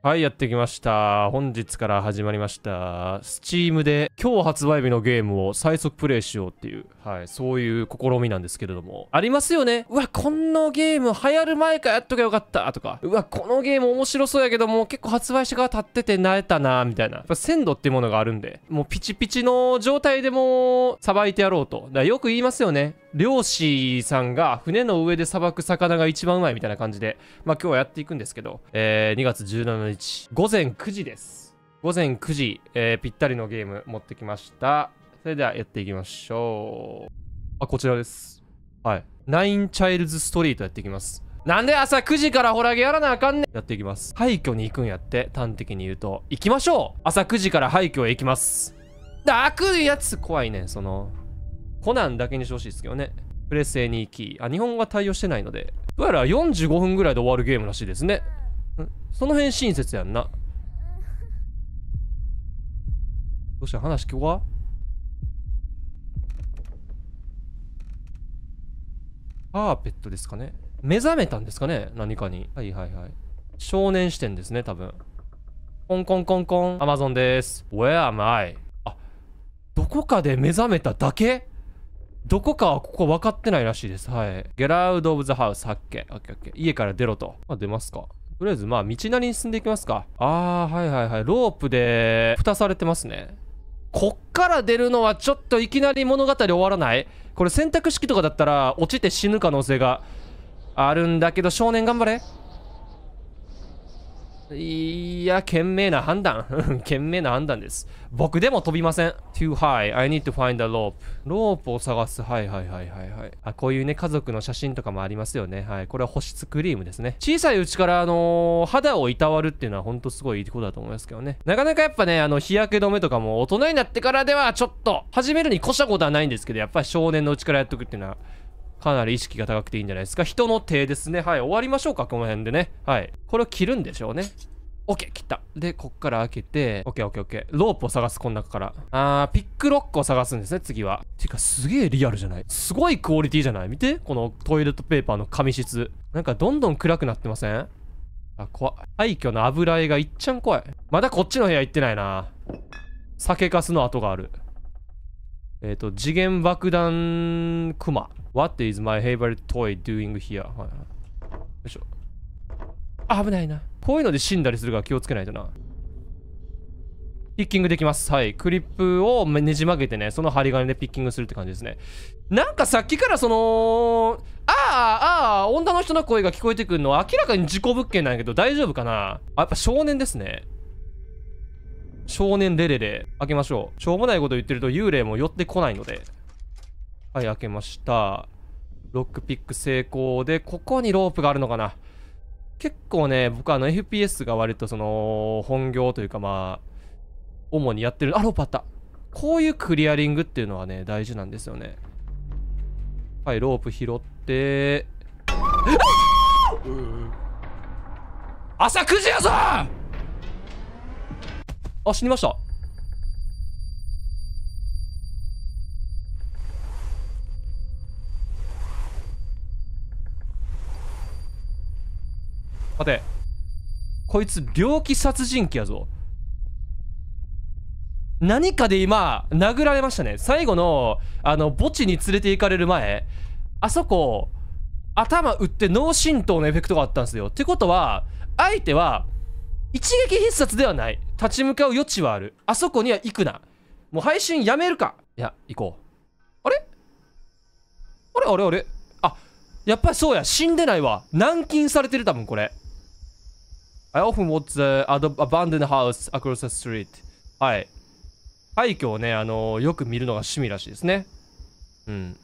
はい、やってきました。本日から始まりました。Steam で今日発売日のゲームを最速プレイしようっていう、はい、そういう試みなんですけれども。ありますよね。うわ、このゲーム流行る前からやっとけばよかったとか、うわ、このゲーム面白そうやけども、結構発売してから経ってて慣れたなみたいな。やっぱ鮮度っていうものがあるんで、もうピチピチの状態でもさばいてやろうと。だからよく言いますよね。漁師さんが船の上でさばく魚が一番うまいみたいな感じで、まあ今日はやっていくんですけど、えー、2月17日1午前9時です午前9時、えー、ぴったりのゲーム持ってきましたそれではやっていきましょうあこちらですはいナインチャイルズストリートやっていきますなんで朝9時からホラゲやらなあかんねんやっていきます廃墟に行くんやって端的に言うと行きましょう朝9時から廃墟へ行きますダークやつ怖いねそのコナンだけにしてほしいですけどねプレス a にキーあ日本語は対応してないのでどうやら45分ぐらいで終わるゲームらしいですねその辺親切やんな。どうした話聞こえ。カーペットですかね目覚めたんですかね何かに。はいはいはい。少年視点ですね、多分。コンコンコンコン。アマゾンです。Where am I? あ、どこかで目覚めただけどこかはここ分かってないらしいです。はい。Get out of the house 発見。オッケーオッケー。家から出ろと。まあ、出ますか。とりあえずまあ道なりに進んでいきますかあーはいはいはいロープで蓋されてますねこっから出るのはちょっといきなり物語終わらないこれ選択式とかだったら落ちて死ぬ可能性があるんだけど少年頑張れいや、賢明な判断。賢明な判断です。僕でも飛びません。too high. I need to find a rope. ロープを探す。はいはいはいはいはい。あ、こういうね、家族の写真とかもありますよね。はい。これは保湿クリームですね。小さいうちから、あのー、肌をいたわるっていうのは本当すごいいいことだと思いますけどね。なかなかやっぱね、あの、日焼け止めとかも大人になってからではちょっと、始めるに越したことはないんですけど、やっぱり少年のうちからやっとくっていうのは、かなり意識が高くていいんじゃないですか。人の手ですね。はい、終わりましょうか、この辺でね。はい。これを切るんでしょうね。OK、切った。で、こっから開けて、OK、OK、OK。ロープを探す、この中から。あー、ピックロックを探すんですね、次は。てか、すげえリアルじゃないすごいクオリティじゃない見て、このトイレットペーパーの紙質。なんか、どんどん暗くなってませんあ、怖廃墟の油絵がいっちゃん怖い。まだこっちの部屋行ってないな。酒かすの跡がある。えっ、ー、と、次元爆弾クマ。What is my favorite toy doing here?、はい、よいしょ。あ、危ないな。こういうので死んだりするから気をつけないとな。ピッキングできます。はい。クリップをねじ曲げてね、その針金でピッキングするって感じですね。なんかさっきからその、ああ、ああ、女の人の声が聞こえてくるのは明らかに事故物件なんやけど大丈夫かなあ、やっぱ少年ですね。少年レレレ開けましょうしょうもないこと言ってると幽霊も寄ってこないのではい開けましたロックピック成功でここにロープがあるのかな結構ね僕あの FPS が割とその本業というかまあ主にやってるあロープあったこういうクリアリングっていうのはね大事なんですよねはいロープ拾って朝9時やぞあ、死にました。待て。こいつ、猟奇殺人鬼やぞ。何かで今、殴られましたね。最後の、あの、墓地に連れて行かれる前、あそこ、頭打って脳震盪のエフェクトがあったんですよ。ってことは、相手は、一撃必殺ではない。立ち向かう余地はあるあそこには行くなもう配信やめるかいや行こうあれあれあれあれあやっぱりそうや死んでないわ軟禁されてる多分これ I often watch the abandoned house across the street はい廃墟をねあのー、よく見るのが趣味らしいですねうん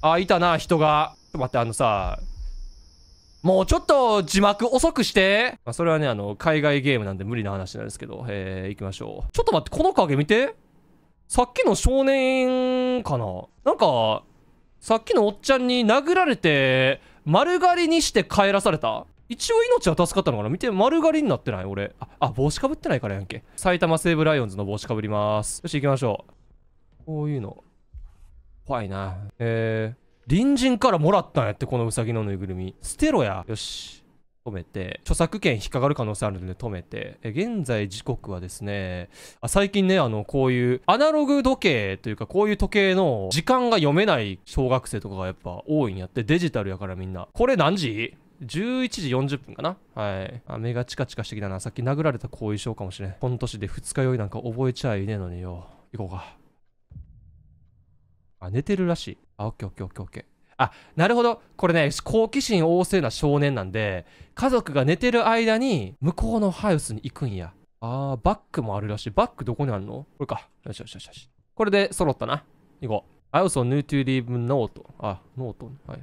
あいたな人がちょっと待ってあのさもうちょっと字幕遅くして。まあ、それはね、あの、海外ゲームなんで無理な話なんですけど、えー、行きましょう。ちょっと待って、この影見て。さっきの少年かななんか、さっきのおっちゃんに殴られて、丸刈りにして帰らされた。一応命は助かったのかな見て、丸刈りになってない俺。あ、あ、帽子かぶってないからやんけ。埼玉西武ライオンズの帽子かぶります。よし、行きましょう。こういうの。怖いな。えー、隣人からもらったんやってこのウサギのぬいぐるみ捨てろやよし止めて著作権引っかかる可能性あるので止めてえ現在時刻はですねあ最近ねあのこういうアナログ時計というかこういう時計の時間が読めない小学生とかがやっぱ多いんやってデジタルやからみんなこれ何時11時40分かなはい。目がチカチカしてきたな。さっき殴られた後遺症かもしれん。この年で二日酔いなんか覚えちゃいねえのによ。行こうか。あ、寝てるらしい。あ、オッケーオッケーオッケーオッケー。あ、なるほど。これね、好奇心旺盛な少年なんで、家族が寝てる間に、向こうのハウスに行くんや。あー、バックもあるらしい。バックどこにあるのこれか。よしよしよしよし。これで揃ったな。行こう。I also need to leave note. あ、ノート。はい。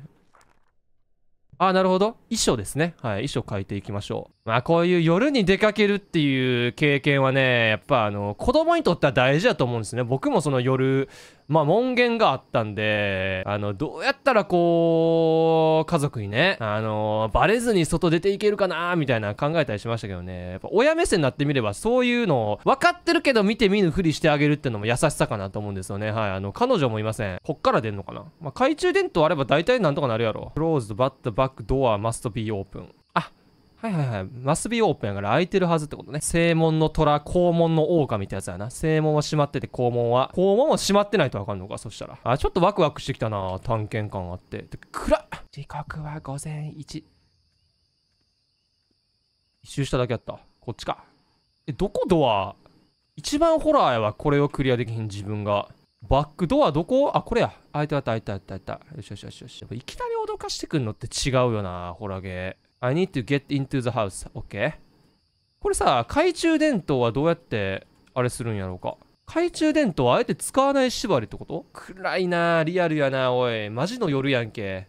あ、なるほど。衣装ですね。はい。衣装書いていきましょう。まあこういう夜に出かけるっていう経験はね、やっぱあの子供にとっては大事だと思うんですね。僕もその夜、まあ門限があったんで、あの、どうやったらこう、家族にね、あの、バレずに外出ていけるかなみたいな考えたりしましたけどね。やっぱ親目線になってみればそういうのを分かってるけど見て見ぬふりしてあげるってのも優しさかなと思うんですよね。はい。あの、彼女もいません。こっから出んのかなまあ懐中電灯あれば大体なんとかなるやろ。close but back door must be open. はいはいはい。マスビーオープンやから開いてるはずってことね。正門の虎、肛門の狼ってやつやな。正門は閉まってて肛門は。肛門は閉まってないとわかんのか、そしたら。あ、ちょっとワクワクしてきたな。探検感あって。で暗っ時刻は午前1。一周しただけやった。こっちか。え、どこドア一番ホラーやわ。これをクリアできひん自分が。バックドアどこあ、これや。開いてあいた開いたあったいた。よしよしよしよし。いきなり脅かしてくんのって違うよな、ホラーゲー。I need to get into the house. OK? これさ、懐中電灯はどうやって、あれするんやろうか。懐中電灯はあえて使わない縛りってこと暗いなリアルやなおい。マジの夜やんけ。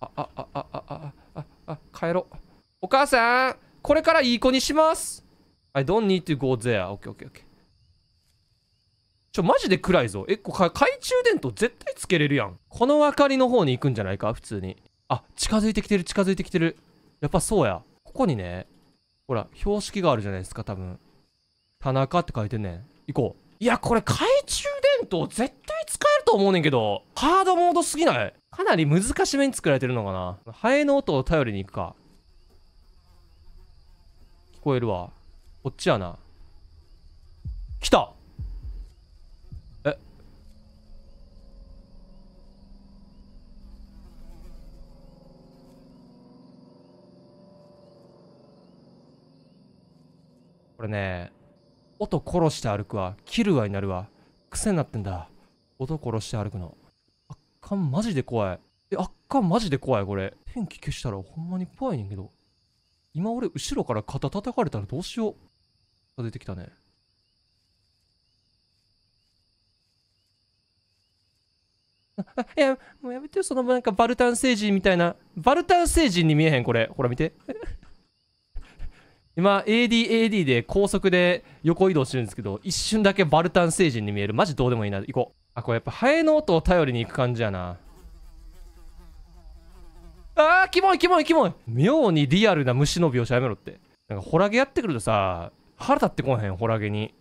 あ、あ、あ、あ、あ、あ、あ、あ、帰ろう。お母さんこれからいい子にします !I don't need to go there. OK, OK, OK. ちょ、マジで暗いぞ。え、こ懐中電灯絶対つけれるやん。この明かりの方に行くんじゃないか普通に。あ、近づいてきてる、近づいてきてる。やっぱそうや。ここにね、ほら、標識があるじゃないですか、多分。田中って書いてんねん。行こう。いや、これ懐中電灯絶対使えると思うねんけど、ハードモードすぎないかなり難しめに作られてるのかな。ハエの音を頼りに行くか。聞こえるわ。こっちやな。来たこれね、音殺して歩くわ。キルわになるわ。癖になってんだ。音殺して歩くの。あっかんマジで怖い。え、あっかんマジで怖いこれ。天気消したらほんまに怖いねんけど。今俺後ろから肩叩かれたらどうしよう。出てきたね。いや、もうやめてよ、そのなんかバルタン星人みたいな。バルタン星人に見えへん、これ。ほら見て。今 ADAD で高速で横移動してるんですけど一瞬だけバルタン星人に見えるマジどうでもいいな行こうあこれやっぱハエの音を頼りに行く感じやなあーキモいキモいキモい妙にリアルな虫の描写やめろってなんかホラゲやってくるとさ腹立ってこへんホラゲに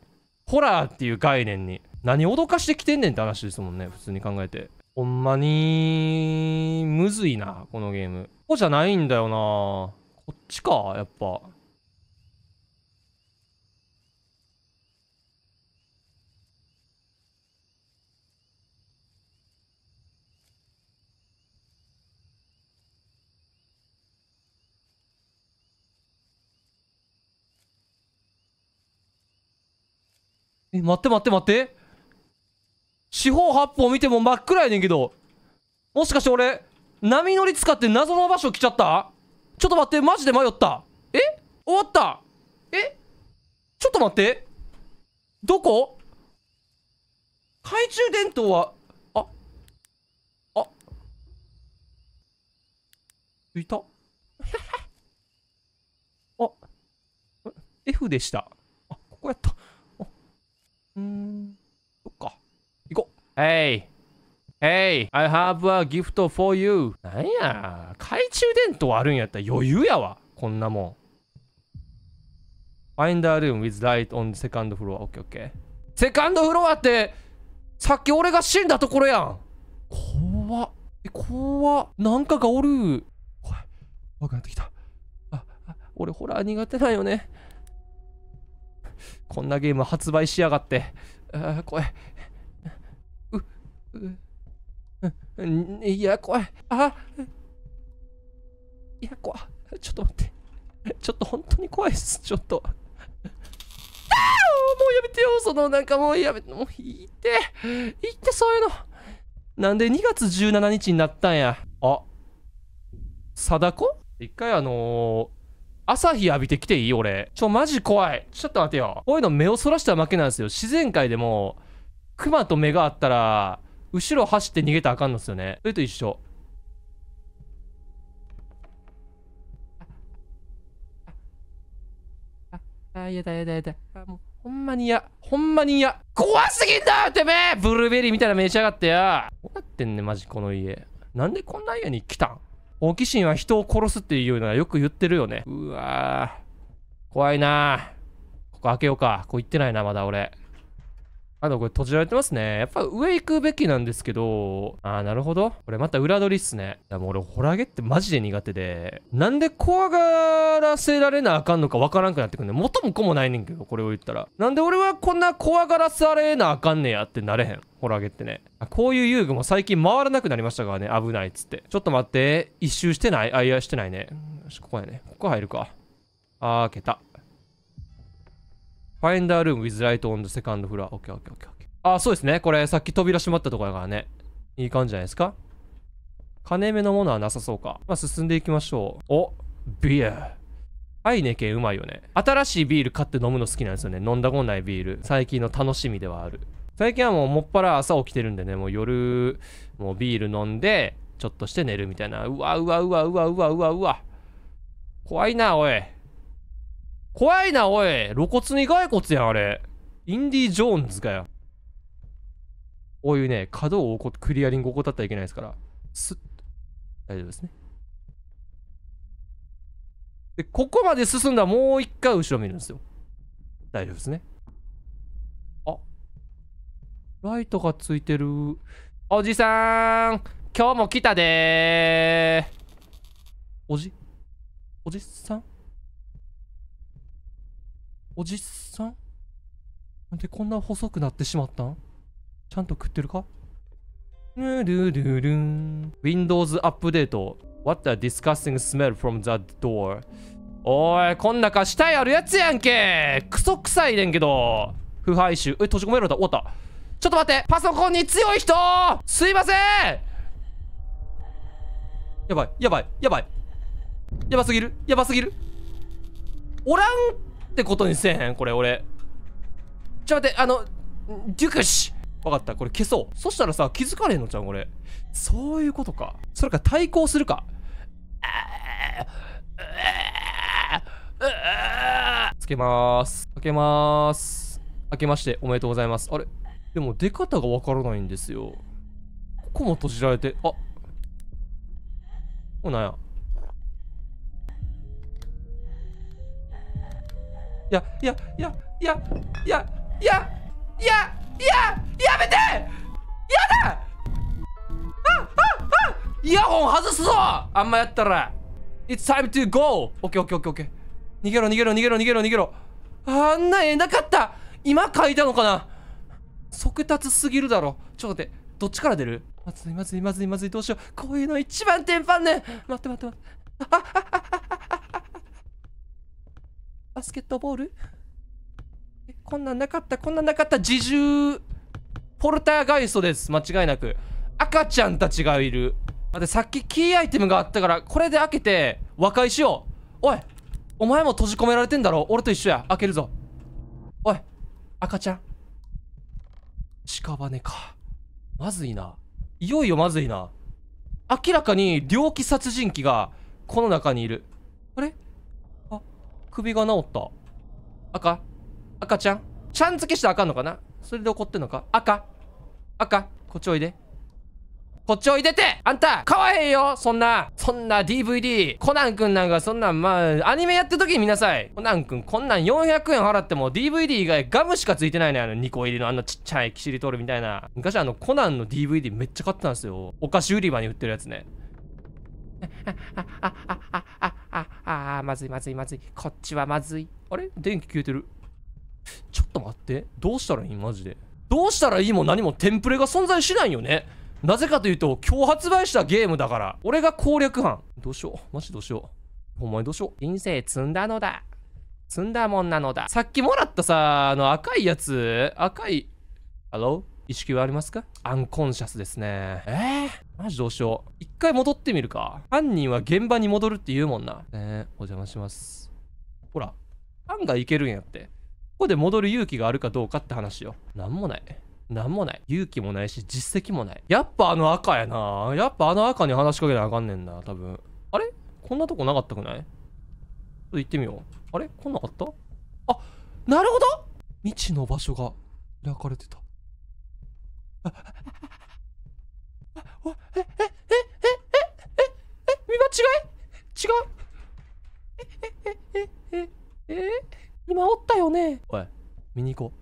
ホラーっていう概念に何脅かしてきてんねんって話ですもんね普通に考えてほんまにむずいなこのゲームここじゃないんだよなこっちかやっぱえ、待って待って待って。四方八方見ても真っ暗やねんけど。もしかして俺、波乗り使って謎の場所来ちゃったちょっと待って、マジで迷った。え終わったえちょっと待って。どこ懐中電灯は、あ、あ、いた。あ、F でした。あ、ここやった。うん。そっか。行こう。Hey! Hey, I have a gift for you. なんや、懐中電灯あるんやったら余裕やわ。こんなもん。Find a room with light on the second floor. OK, OK. セカンドフロアって、さっき俺が死んだところやん。怖っ。え、怖っ。なんかがおる。怖い。怖くなってきた。あ、あ俺ホラー苦手なんよね。こんなゲーム発売しやがって。ああ、怖い。う、う、うん、いや、怖い。あいや、怖い。ちょっと待って。ちょっと本当に怖いっす。ちょっと。ああ、もうやめてよ。その、なんかもうやめて、もういって。いって、そういうの。なんで2月17日になったんや。あ、貞子一回あのー朝日浴びてきていい俺。ちょ、マジ怖い。ちょっと待てよ。こういうの目をそらしたら負けなんですよ。自然界でも、熊と目があったら、後ろ走って逃げたらあかんのですよね。それと一緒。あ、やだやだやだ。あ、もう、ほんまに嫌。ほんまに嫌。怖すぎんだよ、てめえブルーベリーみたいな召し上がってや。どうなってんね、マジこの家。なんでこんな家に来たんオキシンは人を殺すっていうのはよく言ってるよね。うわぁ。怖いなぁ。ここ開けようか。ここ行ってないな、まだ俺。あ、とこれ閉じられてますね。やっぱ上行くべきなんですけど、あー、なるほど。これまた裏取りっすね。いや、もう俺、ホラゲってマジで苦手で、なんで怖がらせられなあかんのかわからんくなってくるね。元も子もないねんけど、これを言ったら。なんで俺はこんな怖がらされなあかんねやってなれへん。ホラゲってね。こういう遊具も最近回らなくなりましたからね。危ないっつって。ちょっと待って。一周してないあ、いや、してないね。よし、ここやね。ここ入るか。あー、開けた。Find a room with light on the second floor. OK, OK, OK, OK. あ、そうですね。これ、さっき扉閉まったとこだからね。いい感じじゃないですか金目のものはなさそうか。まあ、進んでいきましょう。お、ビア。はいね、けんうまいよね。新しいビール買って飲むの好きなんですよね。飲んだことないビール。最近の楽しみではある。最近はもうもっぱら朝起きてるんでね、もう夜、もうビール飲んで、ちょっとして寝るみたいな。うわうわうわうわうわうわうわ。怖いな、おい。怖いな、おい。露骨に骸骨やん、あれ。インディ・ジョーンズかよ。こういうね、角をクリアリング怠ったらいけないですから、スッ大丈夫ですね。で、ここまで進んだらもう一回後ろ見るんですよ。大丈夫ですね。あ。ライトがついてる。おじさん今日も来たでおじおじさんおじさんなんでこんな細くなってしまったんちゃんと食ってるかルルルルン。Windows アップデート。What a disgusting smell from that door. おい、こんな死体あるやつやんけクソ臭いねんけど。腐敗臭。え、閉じ込められた。終わった。ちょっと待って。パソコンに強い人すいませんやばい、やばい、やばい。やばすぎる。やばすぎる。おらんってことにせえへんこれ俺ちょ待ってあのデュクシ分かったこれ消そうそしたらさ気づかれへんのちゃうこれそういうことかそれか対抗するかつけまーす開けまーす開けましておめでとうございますあれでも出方がわからないんですよここも閉じられてあっなんややいやいやいやいやいやいやいややめてやだイヤホン外すぞあんまやったら It's time to go! オッケーオッケーオッケーオッケー逃げろ逃げろ逃げろ逃げろ逃げろあんな絵なかった今書いたのかな即達すぎるだろちょっと待ってどっちから出るまずいまずいまずいまずいどうしようこういうの一番テンパんねん待って待って待ってああああああバスケットボールえこんなんなかった、こんなんなかった。自重ポルターガイストです。間違いなく。赤ちゃんたちがいる。待ってさっきキーアイテムがあったから、これで開けて和解しよう。おいお前も閉じ込められてんだろ俺と一緒や。開けるぞ。おい赤ちゃん。屍か。まずいな。いよいよまずいな。明らかに猟奇殺人鬼がこの中にいる。あれ首が治った。赤赤ちゃんちゃん付けしてあかんのかなそれで怒ってんのか赤赤こっちおいで。こっちおいでてあんた買わへんよそんなそんな DVD! コナンくんなんかそんなんまあ、アニメやってる時に見なさいコナンくんこんなん400円払っても DVD 以外ガムしか付いてないねあの2個入りのあんなちっちゃいキシリトールみたいな。昔あのコナンの DVD めっちゃ買ってたんですよ。お菓子売り場に売ってるやつね。あ、あ、あ、あ、あ、あ、あ、ああまずいまずいまずい。こっちはまずい。あれ電気消えてる。ちょっと待って。どうしたらいいマジで。どうしたらいいも何もテンプレが存在しないよね。なぜかというと、今日発売したゲームだから。俺が攻略犯。どうしよう。マジどうしよう。お前どうしよう。人生積んだのだ。積んだもんなのだ。さっきもらったさ、あの赤いやつ。赤い。ハロー意識はありますかアンコンシャスですね。えー、マジどうしよう。一回戻ってみるか。犯人は現場に戻るって言うもんな。ねお邪魔します。ほら、案外いけるんやって。ここで戻る勇気があるかどうかって話よ。なんもない。なんもない。勇気もないし、実績もない。やっぱあの赤やな。やっぱあの赤に話しかけなあかんねんな、多分。あれこんなとこなかったくないちょっと行ってみよう。あれこんなかったあ、なるほど未知の場所が開かれてた。え、え、え、え、え、え、え、見間違い違う。え、え、え、え、え、え、え、今おったよね。おい、見に行こ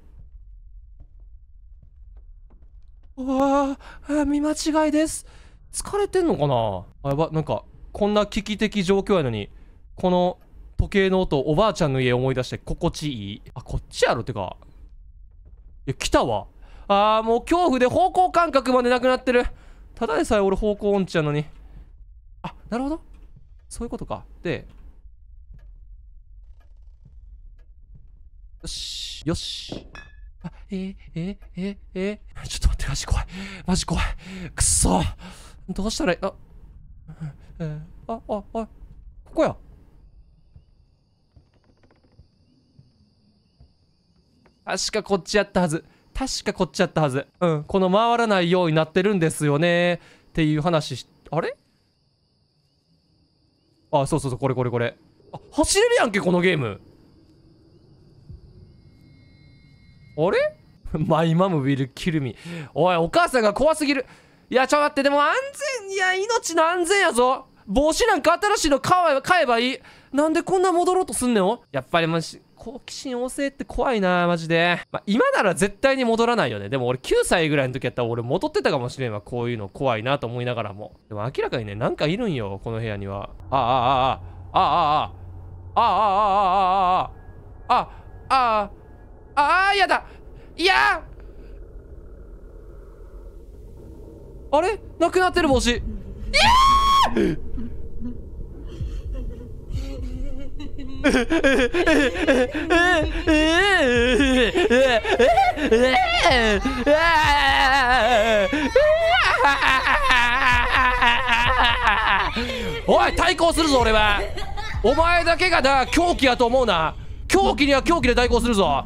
う。うわあ、見間違いです。疲れてんのかなあやば、なんか、こんな危機的状況やのに、この時計の音、おばあちゃんの家思い出して心地いい。あ、こっちやろってか。いや、来たわ。ああもう恐怖で方向感覚までなくなってるただでさえ俺方向音痴やのにあなるほどそういうことかでよしよしあえー、えー、えー、ええちょっと待ってマジ怖いマジ怖いくっそどうしたらいいあえー、あああここや確かこっちやったはず確かこっちやったはず。うん。この回らないようになってるんですよね。っていう話し、あれあ、そうそうそう、これこれこれ。あ、走れるやんけ、このゲーム。あれ マイマムウィルキルミ。おい、お母さんが怖すぎる。いや、ちょ、待って、でも安全、いや、命の安全やぞ。帽子なんか新しいの買えばいい。なんでこんな戻ろうとすんのやっぱりもし、好奇心旺盛って怖いなマジで。まあ、今なら絶対に戻らないよね。でも俺9歳ぐらいの時やったら俺戻ってたかもしれんわ。こういうの怖いなと思いながらも。でも明らかにね、なんかいるんよ、この部屋には。ああああああああああああああああああやだいやあれなくなってる帽子いやおい対抗するぞ俺はお前だけがな狂気やと思うな狂気には狂気で対抗するぞ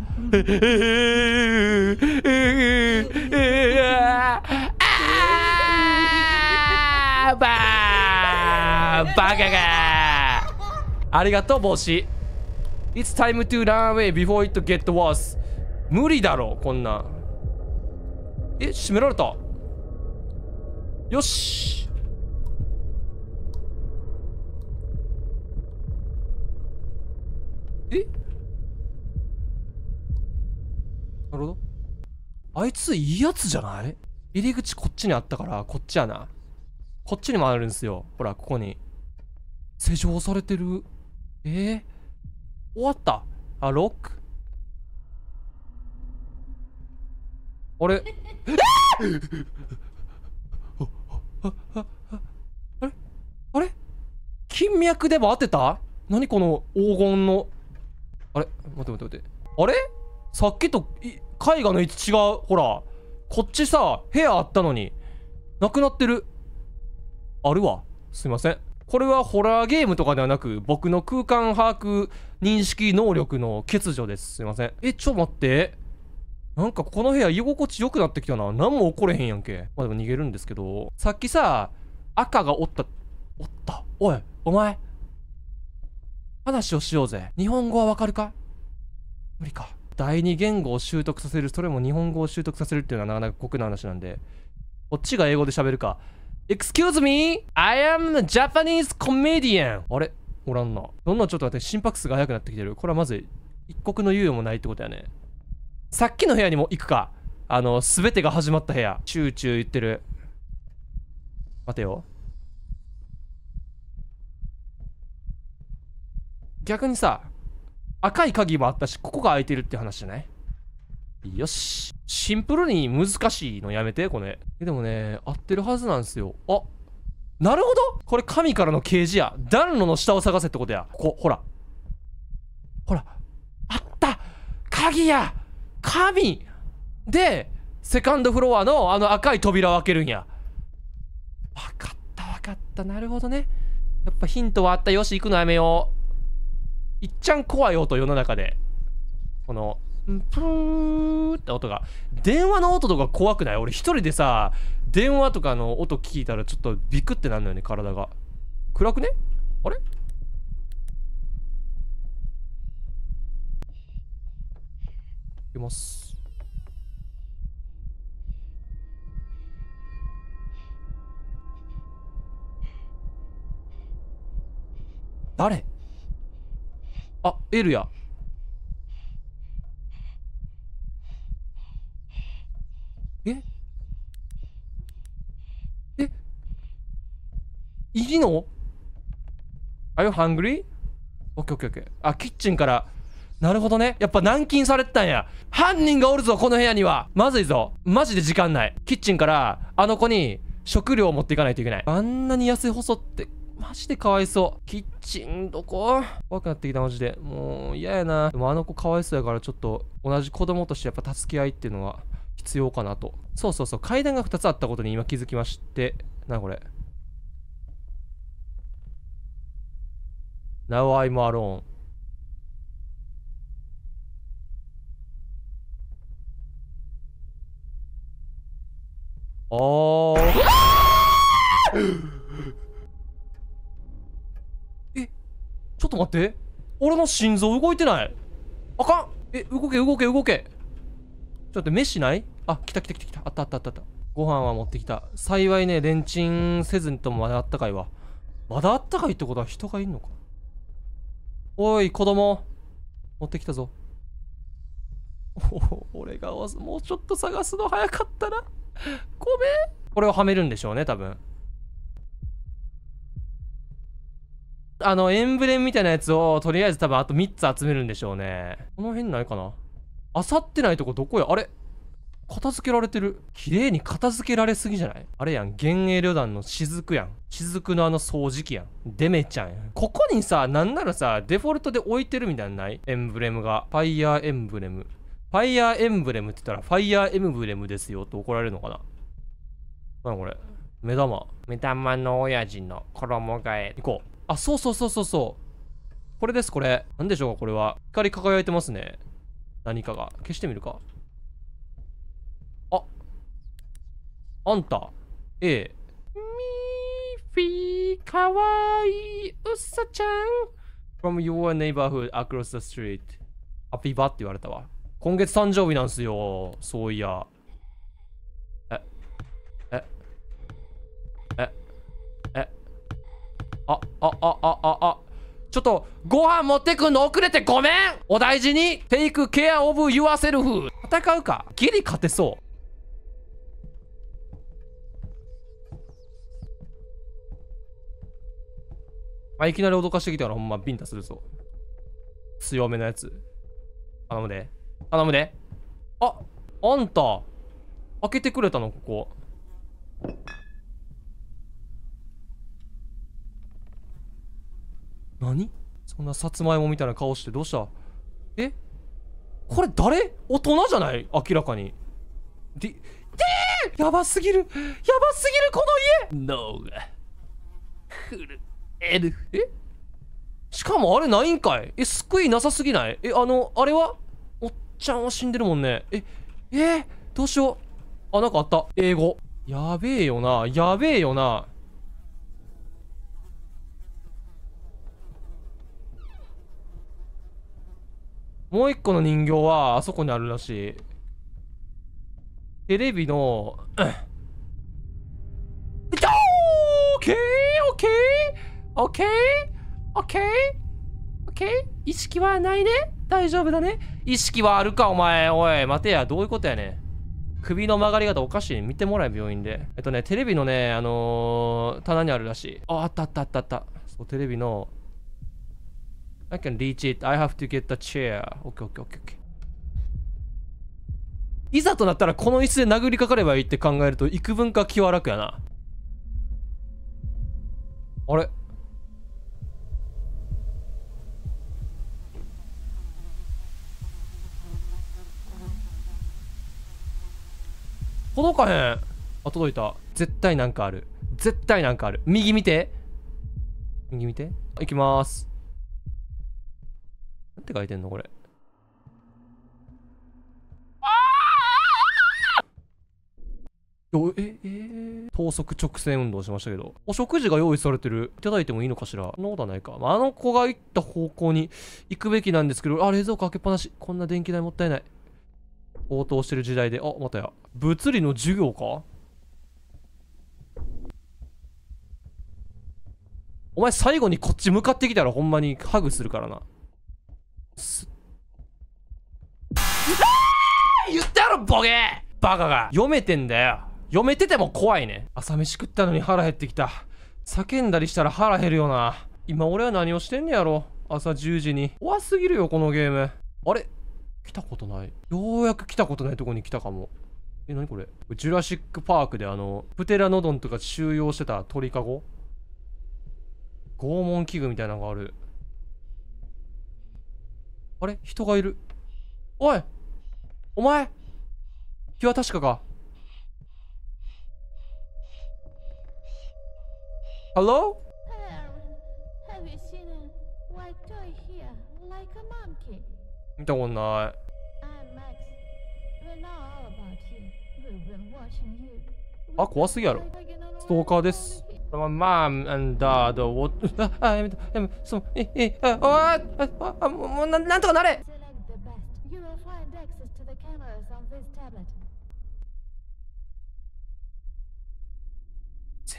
バカがありがとう、帽子。It's time to run away before it get worse. 無理だろ、こんな。え、閉められた。よし。えなるほど。あいつ、いいやつじゃない入り口こっちにあったから、こっちやな。こっちにもあるんですよ。ほら、ここに。施錠されてる。えー、終わったあ、ロックあれ あれあれ金脈でも当てた何この黄金のあれ待って待って待ってあれさっきと絵画の位置違うほらこっちさ部屋あったのになくなってるあるわすいませんこれはホラーゲームとかではなく、僕の空間把握認識能力の欠如です。すいません。え、ちょ、待って。なんかこの部屋居心地良くなってきたな。何も起これへんやんけ。まあでも逃げるんですけど、さっきさ、赤がおった、おった。おい、お前。話をしようぜ。日本語はわかるか無理か。第二言語を習得させる、それも日本語を習得させるっていうのはなかなか酷な話なんで、こっちが英語で喋るか。Excuse me? I am the Japanese comedian. あれおらんな。どんなちょっと待って、心拍数が速くなってきてる。これはまず一刻の猶予もないってことやね。さっきの部屋にも行くか。あの、すべてが始まった部屋。チューチュー言ってる。待てよ。逆にさ、赤い鍵もあったし、ここが開いてるって話じゃないよし。シンプルに難しいのやめて、これ。でもね、合ってるはずなんですよ。あなるほどこれ神からの啓示や。暖炉の下を探せってことや。ここ、ほら。ほら。あった鍵や神で、セカンドフロアのあの赤い扉を開けるんや。わかった、わかった。なるほどね。やっぱヒントはあった。よし、行くのやめよう。いっちゃん怖い音、世の中で。この、プーって音が電話の音とか怖くない俺一人でさ電話とかの音聞いたらちょっとビクってなるのよね体が暗くねあれいます誰あエルやええいいの ?Are you hungry? オッケーオッケーオッケー。あ、キッチンから。なるほどね。やっぱ軟禁されてたんや。犯人がおるぞ、この部屋には。まずいぞ。マジで時間ない。キッチンから、あの子に食料を持っていかないといけない。あんなに痩せ細って、マジでかわいそう。キッチンどこ怖くなってきた、マジで。もう嫌やな。でもあの子かわいそうやから、ちょっと同じ子供としてやっぱ助け合いっていうのは必要かなと。そうそうそう、階段が2つあったことに今気づきまして、なこれ。Now I'm alone. あ えちょっと待って俺の心臓動いてないあかんえ動け動け動けちょっと飯ないあ、来た来た来た来た。あったあったあったあった。ご飯は持ってきた。幸いね、レンチンせずにともまだあったかいわ。まだあったかいってことは人がいんのか。おい、子供。持ってきたぞ。俺がもうちょっと探すの早かったな。ごめん。これをはめるんでしょうね、多分。あの、エンブレムみたいなやつを、とりあえず多分あと3つ集めるんでしょうね。この辺ないかな。あさってないとこどこやあれ片付けられてる。綺麗に片付けられすぎじゃないあれやん。幻影旅団の雫やん。雫のあの掃除機やん。デメちゃんやん。ここにさ、なんならさ、デフォルトで置いてるみたいなのないエンブレムが。ファイヤーエンブレム。ファイヤーエンブレムって言ったら、ファイヤーエンブレムですよって怒られるのかな何これ目玉。目玉の親父の衣替え。行こう。あ、そうそうそうそうそう。これです、これ。なんでしょうか、これは。光り輝いてますね。何かが。消してみるか。あんた、ええ。ミーフィーかわいいうさちゃん from your neighborhood across the street. ハピバって言われたわ。今月誕生日なんすよ。そういや。え、え、え、え、あ、あ、あ、あ、あ、あ。ちょっと、ご飯持ってくの遅れてごめんお大事に !Take care of yourself! 戦うかギリ勝てそう。まあ、いきなり脅かしてきたらほんまビンタするぞ。強めのやつ。頼むで。頼むで。ああんた、開けてくれたの、ここ。何そんなさつまいもみたいな顔してどうしたえこれ誰大人じゃない明らかに。で、でやばすぎるやばすぎるこの家ノーが、来る。ええしかもあれないんかいえ救いなさすぎないえあのあれはおっちゃんは死んでるもんねええー、どうしようあなんかあった英語やべえよなやべえよなもう一個の人形はあそこにあるらしいテレビの、う ん、オッケーオッケー OK?OK?OK?、ケーオッケー意識はないね大丈夫だね意識はあるかお前。おい、待てや。どういうことやね首の曲がり方おかしい。見てもらえ、病院で。えっとね、テレビのね、あのー、棚にあるらしい。あ、あったあったあったあった。そう、テレビの。I can reach it. I have to get the chair. OK, OK, OK, OK. いざとなったらこの椅子で殴りかかればいいって考えると幾分か気は楽やな。あれ届かへん。あ、届いた。絶対なんかある。絶対なんかある。右見て。右見て。いきます。なんて書いてんのこれ。え、えー、等速直線運動しましたけど。お食事が用意されてる。いただいてもいいのかしらそんなことはないか。あの子が行った方向に行くべきなんですけど、あ、冷蔵庫開けっぱなし。こんな電気代もったいない。応答してる時代で、あ、またや。物理の授業かお前最後にこっち向かってきたらほんまにハグするからな。す言ったやろボケバカが読めてんだよ読めてても怖いね朝飯食ったのに腹減ってきた叫んだりしたら腹減るよな今俺は何をしてんねやろ朝10時に怖すぎるよこのゲームあれ来たことない。ようやく来たことないとこに来たかも。え、なにこれジュラシックパークであの、プテラノドンとか収容してた鳥かご拷問器具みたいなのがある。あれ人がいる。おいお前日は確かか ?Hello? 見たことないあ怖すぎやろストーカーですまあ、まあ、んだ、どう、あ、あ、やめた、やめそう、え、え、あ、あ、あ、もう、なんとかなれ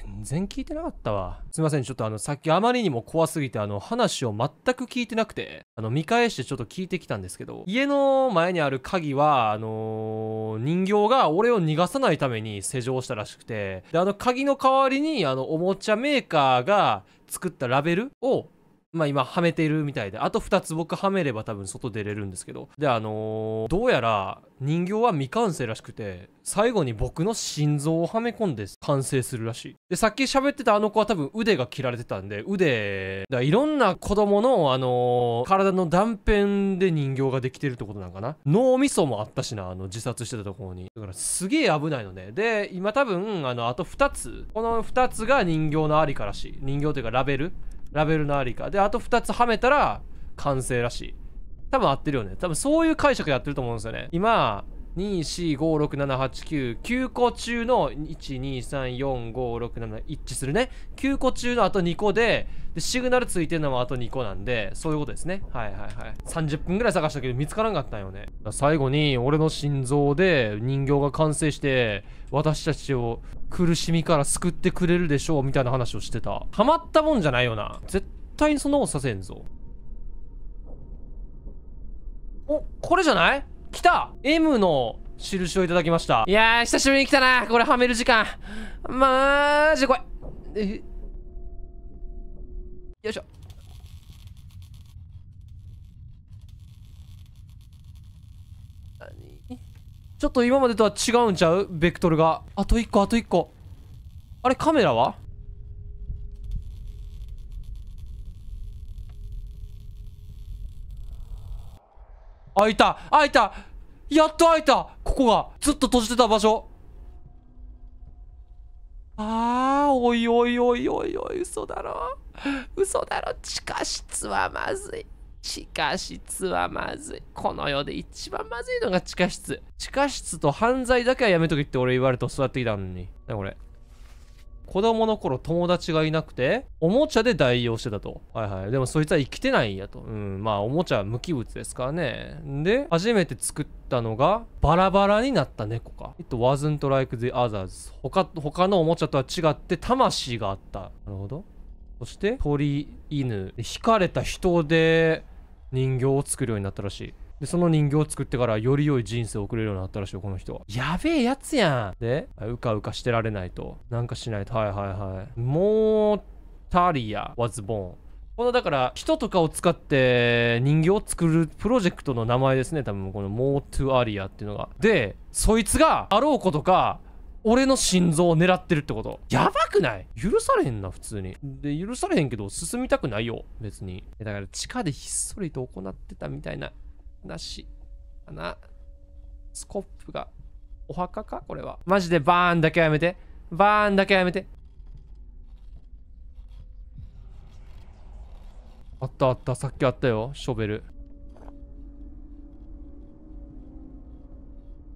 全然聞いてなかったわ。すいません、ちょっとあの、さっきあまりにも怖すぎて、あの、話を全く聞いてなくて、あの、見返してちょっと聞いてきたんですけど、家の前にある鍵は、あのー、人形が俺を逃がさないために施錠したらしくて、で、あの、鍵の代わりに、あの、おもちゃメーカーが作ったラベルをまあ今はめてるみたいで、あと2つ僕はめれば多分外出れるんですけど。で、あのー、どうやら人形は未完成らしくて、最後に僕の心臓をはめ込んで完成するらしい。で、さっき喋ってたあの子は多分腕が切られてたんで、腕、だいろんな子供のあのー、体の断片で人形ができてるってことなんかな。脳みそもあったしな、あの自殺してたところに。だからすげえ危ないのね。で、今多分、あの、あと2つ。この2つが人形のありからしい。人形というかラベル。ラベルのありか。で、あと2つはめたら完成らしい。多分合ってるよね。多分そういう解釈やってると思うんですよね。今、2456789個中の1234567一致するね9個中のあと2個ででシグナルついてるのもあと2個なんでそういうことですねはいはいはい30分ぐらい探したけど見つからんかったんよね最後に俺の心臓で人形が完成して私たちを苦しみから救ってくれるでしょうみたいな話をしてたハマったもんじゃないよな絶対にそんなことさせんぞおこれじゃない来た !M の印をいただきました。いやー、久しぶりに来たな。これはめる時間。まーじ怖い。よいしょ。ちょっと今までとは違うんちゃうベクトルが。あと1個、あと1個。あれ、カメラは開いた開いたやっと開いたここがずっと閉じてた場所あーおいおいおいおいおい嘘だろ嘘だろ地下室はまずい地下室はまずいこの世で一番まずいのが地下室地下室と犯罪だけはやめとけって俺言われて座ってきたのに何これ子供の頃友達がいなくて、おもちゃで代用してたと。はいはい。でもそいつは生きてないんやと。うん。まあ、おもちゃは無機物ですからね。で、初めて作ったのが、バラバラになった猫か。It wasn't like the others. 他、他のおもちゃとは違って、魂があった。なるほど。そして、鳥、犬。惹かれた人で、人形を作るようになったらしい。でその人形を作ってからより良い人生を送れるようになったらしいよこの人はやべえやつやんでうかうかしてられないとなんかしないとはいはいはいモータリア was born このだから人とかを使って人形を作るプロジェクトの名前ですね多分このモートゥアリアっていうのがでそいつがあろうことか俺の心臓を狙ってるってことやばくない許されへんな普通にで許されへんけど進みたくないよ別にだから地下でひっそりと行ってたみたいななし、かな。スコップが、お墓かこれは。マジでバーンだけやめて。バーンだけやめて。あったあった、さっきあったよ、ショベル。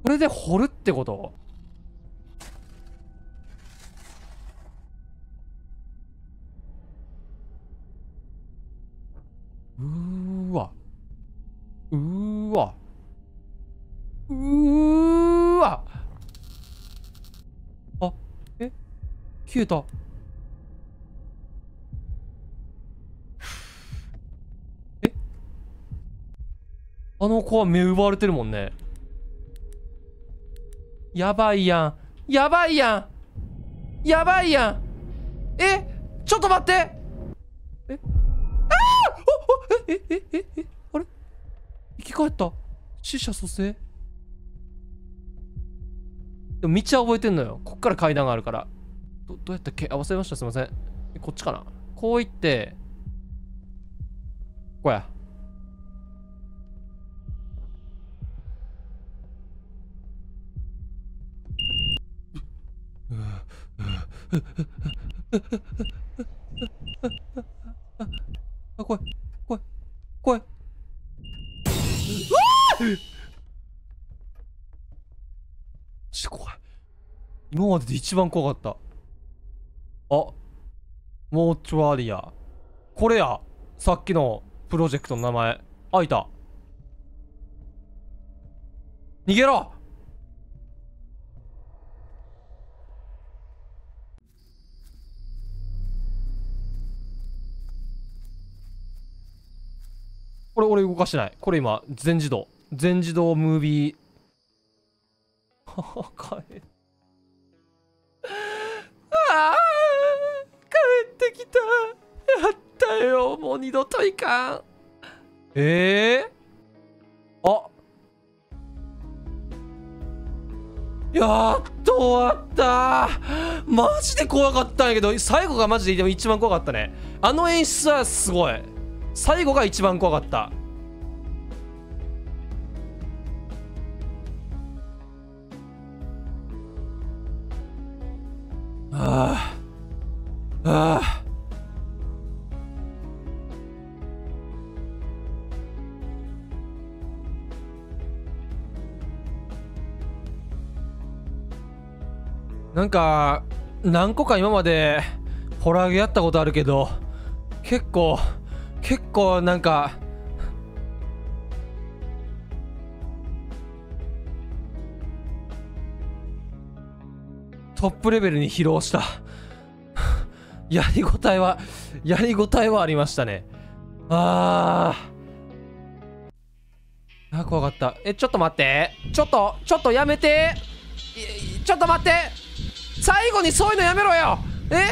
これで掘るってことキュートえあの子は目奪われてるもんねやばいやんやばいやんやばいやんえちょっと待ってえああおおえええええあれ生き返った死者蘇生でも道は覚えてんのよこっから階段があるからど、どうやったっけあ、忘れました。すいません。こっちかなこう行って、こうや。あ、怖い。怖い。怖い。怖い。今までで一番怖かった。モーチュアリア。これや。さっきのプロジェクトの名前。あ、いた。逃げろこれ俺動かしてない。これ今、全自動。全自動ムービー。は はかえ。ああってきたやったよもう二度といかんええー、あやっと終わったマジで怖かったんやけど最後がマジで一番怖かったねあの演出はすごい最後が一番怖かったなんか何個か今までホラーゲやったことあるけど結構結構なんかトップレベルに疲労した やりごたえはやりごたえはありましたねあーあ怖かったえちょっと待ってちょっとちょっとやめてちょっと待って最後にそういうのやめろよえ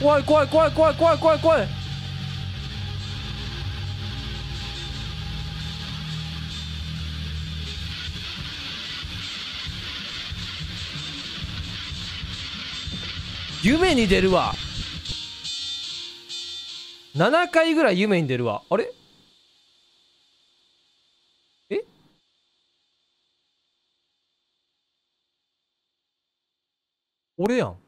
怖い怖い怖い怖い怖い怖い怖い夢に出るわ7回ぐらい夢に出るわあれえ俺やん